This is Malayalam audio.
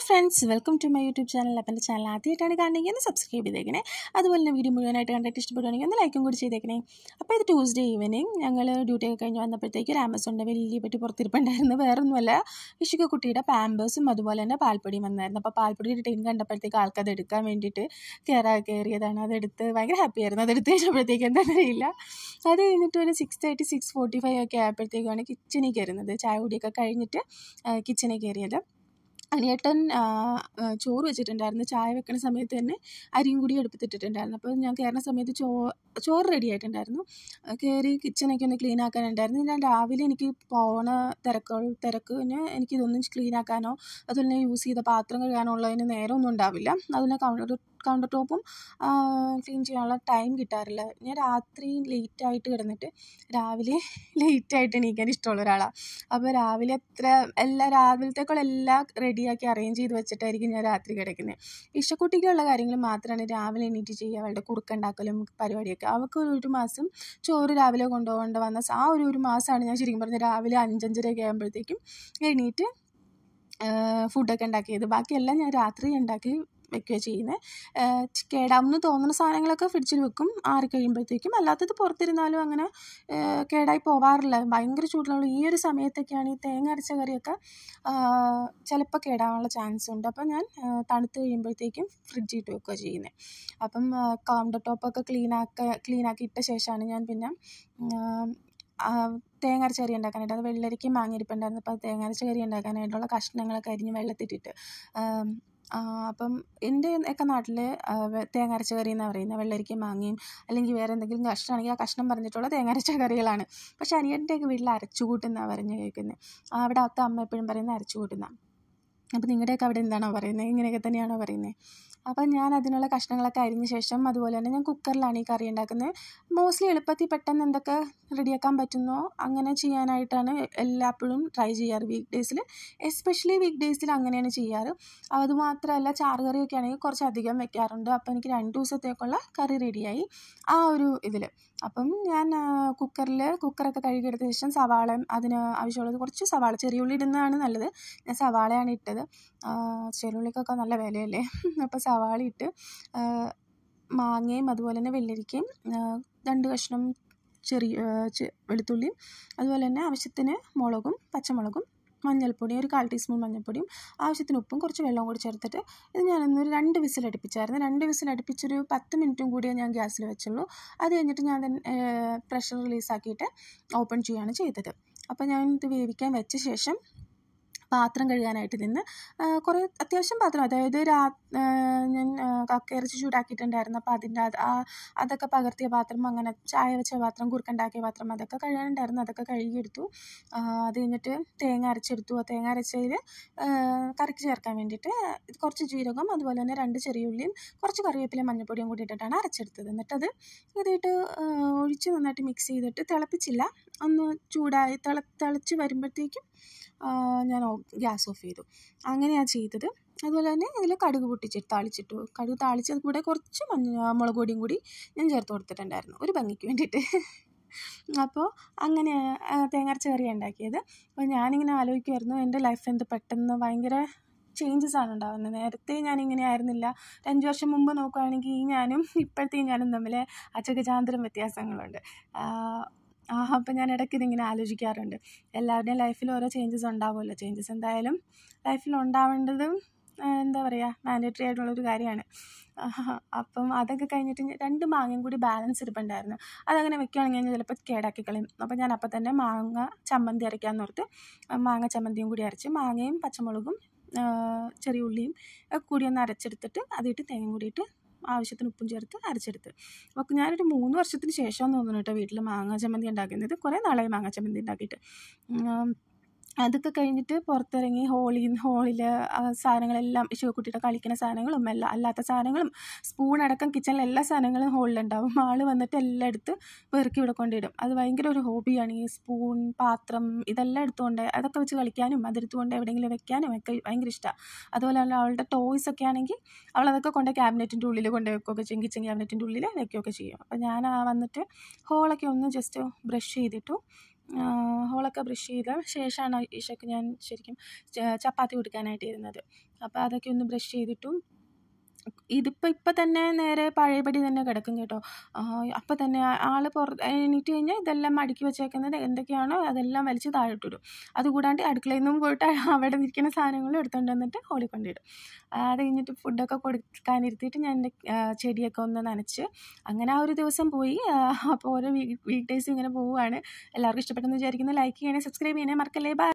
hello friends welcome to my YouTube channel അപ്പം എൻ്റെ ചാനൽ ആദ്യമായിട്ടാണ് കാണുന്നതെങ്കിൽ ഒന്ന് സബ്സ്ക്രൈബ് ചെയ്തേക്കണേ അതുപോലെ തന്നെ വീഡിയോ മുഴുവനായിട്ട് കണ്ടിട്ട് ഇഷ്ടപ്പെടുകയാണെങ്കിൽ ഒന്ന് ലൈക്കും കൂടി ചെയ്തേക്കണേ അപ്പോൾ ഇത് ട്യൂസ്ഡേ ഈവനിങ് ഞങ്ങൾ ഡ്യൂട്ടി ഒക്കെ കഴിഞ്ഞ് വന്നപ്പോഴത്തേക്ക് ഒരു ആമസോണിൻ്റെ വലിയ പറ്റി പുറത്തിരിപ്പുണ്ടായിരുന്നു വേറൊന്നുമല്ല ഒന്നുമല്ല കുട്ടിയുടെ പാമ്പേഴ്സും അതുപോലെ തന്നെ പാൽപ്പൊടിയും വന്നായിരുന്നു അപ്പോൾ പാൽപ്പൊടിയുടെ ടീം കണ്ടപ്പോഴത്തേക്ക് ആൾക്ക് എടുക്കാൻ വേണ്ടിയിട്ട് കയറാ കയറിയതാണ് അതെടുത്ത് ഭയങ്കര ഹാപ്പി ആയിരുന്നു അതെടുത്ത് കഴിഞ്ഞപ്പോഴത്തേക്ക് അറിയില്ല അത് കഴിഞ്ഞിട്ട് ഒരു six thirty six forty five ഒക്കെ ആയപ്പോഴത്തേക്കാണ് കിച്ചണിൽ കയറുന്നത് ചായ കുടിയൊക്കെ കഴിഞ്ഞിട്ട് കിച്ചണിൽ കയറിയത് അനിയേട്ടൻ ചോറ് വെച്ചിട്ടുണ്ടായിരുന്നു ചായ വെക്കണ സമയത്ത് തന്നെ അരിയും കൂടി അടുപ്പത്തിട്ടിട്ടുണ്ടായിരുന്നു അപ്പോൾ ഞാൻ കയറുന്ന സമയത്ത് ചോ ചോറ് റെഡി ആയിട്ടുണ്ടായിരുന്നു കയറി കിച്ചണൊക്കെ ഒന്ന് ക്ലീൻ ആക്കാനുണ്ടായിരുന്നു ഞാൻ രാവിലെ എനിക്ക് പോണ തിരക്കുകൾ തിരക്കിന് എനിക്കിതൊന്നും ക്ലീൻ ആക്കാനോ അതുപോലെ യൂസ് ചെയ്ത പാത്രം കഴുകാനോ ഉള്ളതിന് നേരമൊന്നും ഉണ്ടാവില്ല അതുപോലെ കൗണ്ടർ കൗണ്ടർ ടോപ്പും ക്ലീൻ ചെയ്യാനുള്ള ടൈം കിട്ടാറില്ല ഞാൻ രാത്രി ലേറ്റായിട്ട് കിടന്നിട്ട് രാവിലെ ലേറ്റായിട്ട് എണീക്കാൻ ഇഷ്ടമുള്ള ഒരാളാണ് അപ്പോൾ രാവിലെ എത്ര എല്ലാ രാവിലത്തേക്കുള്ള എല്ലാം റെഡിയാക്കി അറേഞ്ച് ചെയ്ത് വെച്ചിട്ടായിരിക്കും ഞാൻ രാത്രി കിടക്കുന്നത് ഇഷ്ടക്കുട്ടിക്കുള്ള കാര്യങ്ങൾ മാത്രമാണ് രാവിലെ എണീറ്റ് ചെയ്യുക അവളുടെ കുറുക്കുണ്ടാക്കലും പരിപാടിയൊക്കെ അവൾക്ക് ഒരു ഒരു മാസം ചോറ് രാവിലെ കൊണ്ടുപോകേണ്ട വന്ന ആ ഒരു ഒരു മാസമാണ് ഞാൻ ശരിക്കും പറഞ്ഞത് രാവിലെ അഞ്ചഞ്ചരയൊക്കെ ആകുമ്പോഴത്തേക്കും എണീറ്റ് ഫുഡൊക്കെ ഉണ്ടാക്കിയത് ബാക്കിയെല്ലാം ഞാൻ രാത്രി ഉണ്ടാക്കി വെക്കുകയാണ് ചെയ്യുന്നത് കേടാമെന്ന് തോന്നുന്ന സാധനങ്ങളൊക്കെ ഫ്രിഡ്ജിൽ വെക്കും ആറി കഴിയുമ്പോഴത്തേക്കും അല്ലാത്തത് പുറത്തിരുന്നാലും അങ്ങനെ കേടായി പോവാറില്ല ഭയങ്കര ചൂടുള്ള ഈ ഒരു സമയത്തൊക്കെയാണ് ഈ തേങ്ങ അരച്ച കറിയൊക്കെ ചിലപ്പോൾ കേടാവാനുള്ള ചാൻസ് ഉണ്ട് അപ്പോൾ ഞാൻ തണുത്ത് കഴിയുമ്പോഴത്തേക്കും ഫ്രിഡ്ജിൽ ഇട്ട് വെക്കുക ചെയ്യുന്നത് അപ്പം കൗണ്ടർ ടോപ്പൊക്കെ ക്ലീൻ ആക്ക ക്ലീൻ ആക്കി ഇട്ട ശേഷമാണ് ഞാൻ പിന്നെ തേങ്ങ അരച്ച കറി ഉണ്ടാക്കാനായിട്ട് അത് വെള്ളരിക്കും മാങ്ങിരിപ്പുണ്ടായിരുന്നു അപ്പോൾ തേങ്ങ അരച്ച കറി ഉണ്ടാക്കാനായിട്ടുള്ള കഷ്ണങ്ങളൊക്കെ അരിഞ്ഞ് വെള്ളത്തിട്ടിട്ട് അപ്പം എൻ്റെ ഒക്കെ നാട്ടിൽ തേങ്ങ അരച്ച കറി എന്നാണ് പറയുന്നത് വെള്ളരിക്കയും മാങ്ങയും അല്ലെങ്കിൽ വേറെ എന്തെങ്കിലും കഷ്ണമാണെങ്കിൽ ആ കഷ്ണം പറഞ്ഞിട്ടുള്ള തേങ്ങ അരച്ച കറികളാണ് പക്ഷേ അനിയൻ്റെയൊക്കെ വീട്ടിൽ അരച്ചു കൂട്ടെന്നാണ് പറഞ്ഞ് കേൾക്കുന്നത് അത്ത അമ്മ എപ്പോഴും പറയുന്നത് അരച്ചു കൂട്ടെന്നാണ് അപ്പം നിങ്ങളുടെയൊക്കെ അവിടെ എന്താണോ പറയുന്നത് ഇങ്ങനെയൊക്കെ തന്നെയാണോ പറയുന്നത് അപ്പം ഞാൻ അതിനുള്ള കഷ്ണങ്ങളൊക്കെ അരിഞ്ഞ ശേഷം അതുപോലെ തന്നെ ഞാൻ കുക്കറിലാണ് ഈ കറി ഉണ്ടാക്കുന്നത് മോസ്റ്റ്ലി എളുപ്പത്തിൽ പെട്ടെന്ന് എന്തൊക്കെ റെഡിയാക്കാൻ പറ്റുന്നോ അങ്ങനെ ചെയ്യാനായിട്ടാണ് എല്ലാപ്പോഴും ട്രൈ ചെയ്യാറ് വീക്ക് ഡേയ്സിൽ എസ്പെഷ്യലി വീക്ക് ഡേയ്സിൽ അങ്ങനെയാണ് ചെയ്യാറ് അതുമാത്രമല്ല ചാറ് കറിയൊക്കെ ആണെങ്കിൽ കുറച്ചധികം വെക്കാറുണ്ട് അപ്പോൾ എനിക്ക് രണ്ട് ദിവസത്തേക്കുള്ള കറി റെഡിയായി ആ ഒരു ഇതിൽ അപ്പം ഞാൻ കുക്കറിൽ കുക്കറൊക്കെ കഴുകിയെടുത്ത ശേഷം സവാള അതിന് ആവശ്യമുള്ളത് കുറച്ച് സവാള ചെറിയ ഉള്ളി ഇടുന്നതാണ് നല്ലത് ഞാൻ സവാളയാണ് ഇട്ടത് ചെറിയ ഉള്ളിക്കൊക്കെ നല്ല വിലയല്ലേ അപ്പോൾ സവാള ഇട്ട് മാങ്ങയും അതുപോലെ തന്നെ വെള്ളരിക്കയും രണ്ട് കഷ്ണം ചെറിയ വെളുത്തുള്ളിയും അതുപോലെ തന്നെ ആവശ്യത്തിന് മുളകും പച്ചമുളകും മഞ്ഞൾപ്പൊടി ഒരു കാൽ ടീസ്പൂൺ മഞ്ഞൾപ്പൊടിയും ആവശ്യത്തിന് ഉപ്പും കുറച്ച് വെള്ളവും കൂടി ചേർത്തിട്ട് ഇത് ഞാനൊന്നൊരു രണ്ട് വിസിൽ അടുപ്പിച്ചായിരുന്നു രണ്ട് വിസിൽ അടുപ്പിച്ചൊരു പത്ത് മിനിറ്റും കൂടിയേ ഞാൻ ഗ്യാസിൽ വെച്ചുള്ളൂ അത് കഴിഞ്ഞിട്ട് ഞാൻ പ്രഷർ റിലീസാക്കിയിട്ട് ഓപ്പൺ ചെയ്യുകയാണ് ചെയ്തത് അപ്പോൾ ഞാൻ ഇത് വേവിക്കാൻ വെച്ച ശേഷം പാത്രം കഴുകാനായിട്ട് നിന്ന് കുറേ അത്യാവശ്യം പാത്രം അതായത് രാ ഞാൻ കക്കയിറച്ചി ചൂടാക്കിയിട്ടുണ്ടായിരുന്നു അപ്പോൾ അതിൻ്റെ അതൊക്കെ പകർത്തിയ പാത്രം അങ്ങനെ ചായ വെച്ച പാത്രം കുറുക്കുണ്ടാക്കിയ പാത്രം അതൊക്കെ കഴുകാനുണ്ടായിരുന്നു അതൊക്കെ കഴുകിയെടുത്തു അത് കഴിഞ്ഞിട്ട് തേങ്ങ അരച്ചെടുത്തു ആ തേങ്ങ അരച്ചതിൽ കറിക്ക് ചേർക്കാൻ വേണ്ടിയിട്ട് കുറച്ച് ജീരകം അതുപോലെ തന്നെ രണ്ട് ചെറിയ ഉള്ളിയും കുറച്ച് കറിവേപ്പിലെ മഞ്ഞൾപ്പൊടിയും കൂടി ഇട്ടിട്ടാണ് അരച്ചെടുത്തത് എന്നിട്ടത് ഇതിട്ട് ഒഴിച്ച് നന്നായിട്ട് മിക്സ് ചെയ്തിട്ട് തിളപ്പിച്ചില്ല ഒന്ന് ചൂടായി തിള തിളച്ച് വരുമ്പോഴത്തേക്കും ഞാൻ ഗ്യാസ് ഓഫ് ചെയ്തു അങ്ങനെയാണ് ചെയ്തത് അതുപോലെ തന്നെ അതിൽ കടുക് പൊട്ടിച്ചിട്ട് താളിച്ചിട്ടു കടുക് താളിച്ച് കൂടെ കുറച്ച് മഞ്ഞ മുളക് പൊടിയും കൂടി ഞാൻ ചേർത്ത് കൊടുത്തിട്ടുണ്ടായിരുന്നു ഒരു ഭംഗിക്ക് വേണ്ടിയിട്ട് അപ്പോൾ അങ്ങനെ തേങ്ങരച്ച കറി ഉണ്ടാക്കിയത് അപ്പോൾ ഞാനിങ്ങനെ ആലോചിക്കുമായിരുന്നു എൻ്റെ ലൈഫ് എന്ത് പെട്ടെന്ന് ഭയങ്കര ചേഞ്ചസ് ആണ് ഉണ്ടാകുന്നത് നേരത്തെ ഞാൻ ഇങ്ങനെ ആയിരുന്നില്ല അഞ്ച് വർഷം മുമ്പ് നോക്കുകയാണെങ്കിൽ ഈ ഞാനും ഇപ്പോഴത്തെ ഞാനും തമ്മിൽ അച്ചകചാന്തരം വ്യത്യാസങ്ങളുണ്ട് അപ്പം ഞാൻ ഇടയ്ക്ക് ഇതിങ്ങനെ ആലോചിക്കാറുണ്ട് എല്ലാവരുടെയും ലൈഫിൽ ഓരോ ചേഞ്ചസ് ഉണ്ടാവുമല്ലോ ചേഞ്ചസ് എന്തായാലും ലൈഫിൽ ഉണ്ടാവേണ്ടതും എന്താ പറയുക മാൻഡേറ്ററി ആയിട്ടുള്ളൊരു കാര്യമാണ് അപ്പം അതൊക്കെ കഴിഞ്ഞിട്ട് രണ്ട് മാങ്ങയും കൂടി ബാലൻസ് ഇരിപ്പുണ്ടായിരുന്നു അതങ്ങനെ വെക്കുകയാണെങ്കിൽ ഞാൻ ചിലപ്പോൾ കേടാക്കി കളയും അപ്പം ഞാൻ അപ്പം തന്നെ മാങ്ങ ചമ്മന്തി അരയ്ക്കാമെന്ന് ഓർത്ത് മാങ്ങ ചമ്മന്തിയും കൂടി അരച്ച് മാങ്ങയും പച്ചമുളകും ചെറിയ ഉള്ളിയും കൂടി ഒന്ന് അരച്ചെടുത്തിട്ട് അതിട്ട് തേങ്ങ കൂടിയിട്ട് ആവശ്യത്തിന് ഉപ്പും ചേർത്ത് അരച്ചെടുത്ത് അപ്പോൾ ഞാനൊരു മൂന്ന് വർഷത്തിന് ശേഷം തോന്നുന്നു കേട്ടോ വീട്ടിൽ മാങ്ങ ചമ്മന്തി ഉണ്ടാക്കുന്നത് കുറേ നാളായി മാങ്ങ ചമ്മന്തി ഉണ്ടാക്കിയിട്ട് അതൊക്കെ കഴിഞ്ഞിട്ട് പുറത്തിറങ്ങി ഹോളിൽ ഹോളിൽ സാധനങ്ങളെല്ലാം ശിവക്കുട്ടിയുടെ കളിക്കുന്ന സാധനങ്ങളും എല്ലാ അല്ലാത്ത സാധനങ്ങളും സ്പൂൺ അടക്കം കിച്ചണിലെ എല്ലാ സാധനങ്ങളും ഹോളിലുണ്ടാവും ആൾ വന്നിട്ട് എല്ലാം എടുത്ത് പെറുക്കി ഇവിടെ കൊണ്ടിടും അത് ഭയങ്കര ഒരു ഹോബിയാണ് ഈ സ്പൂൺ പാത്രം ഇതെല്ലാം എടുത്തുകൊണ്ട് അതൊക്കെ വെച്ച് കളിക്കാനും അതെടുത്തുകൊണ്ട് എവിടെയെങ്കിലും വെക്കാനും ഒക്കെ ഭയങ്കര ഇഷ്ടമാണ് അതുപോലെ തന്നെ അവളുടെ ടോയ്സ് ഒക്കെ ആണെങ്കിൽ അവൾ അതൊക്കെ കൊണ്ട് ക്യാബിനറ്റിൻ്റെ ഉള്ളിൽ കൊണ്ട് വെക്കുകയൊക്കെ ചെയ്യും കിച്ചൺ ക്യാബിനറ്റിൻ്റെ ഉള്ളിൽ വെക്കുകയൊക്കെ ചെയ്യും അപ്പോൾ ഞാൻ വന്നിട്ട് ഹോളൊക്കെ ഒന്ന് ജസ്റ്റ് ബ്രഷ് ചെയ്തിട്ടു ഹോളൊക്കെ ബ്രഷ് ചെയ്ത ശേഷമാണ് ഈശോയ്ക്ക് ഞാൻ ശരിക്കും ചപ്പാത്തി ഇരുന്നത് അപ്പോൾ അതൊക്കെ ഒന്ന് ബ്രഷ് ചെയ്തിട്ടും ഇതിപ്പോൾ ഇപ്പം തന്നെ നേരെ പഴയപടി തന്നെ കിടക്കും കേട്ടോ അപ്പം തന്നെ ആൾ പുറത്ത് എണീറ്റ് കഴിഞ്ഞാൽ ഇതെല്ലാം അടുക്കി വെച്ചേക്കുന്നത് എന്തൊക്കെയാണോ അതെല്ലാം വലിച്ച് താഴോട്ടിടും അതുകൂടാണ്ട് അടുക്കളയിൽ നിന്നും പോയിട്ട് അവിടെ നിൽക്കുന്ന സാധനങ്ങളും എടുത്തുകൊണ്ട് വന്നിട്ട് ഹോളി കൊണ്ടിടും അത് കഴിഞ്ഞിട്ട് ഫുഡൊക്കെ കൊടുക്കാനിരുത്തിയിട്ട് ഞാൻ എൻ്റെ ചെടിയൊക്കെ ഒന്ന് നനച്ച് അങ്ങനെ ആ ഒരു ദിവസം പോയി അപ്പോൾ ഓരോ വീക്ക് വീക്ക് ഡേയ്സ് ഇങ്ങനെ പോവുകയാണ് എല്ലാവർക്കും ഇഷ്ടപ്പെട്ടെന്ന് വിചാരിക്കുന്നു ലൈക്ക് ചെയ്യണേ സബ്സ്ക്രൈബ് ചെയ്യണേ മറക്കല്ലേ ബൈ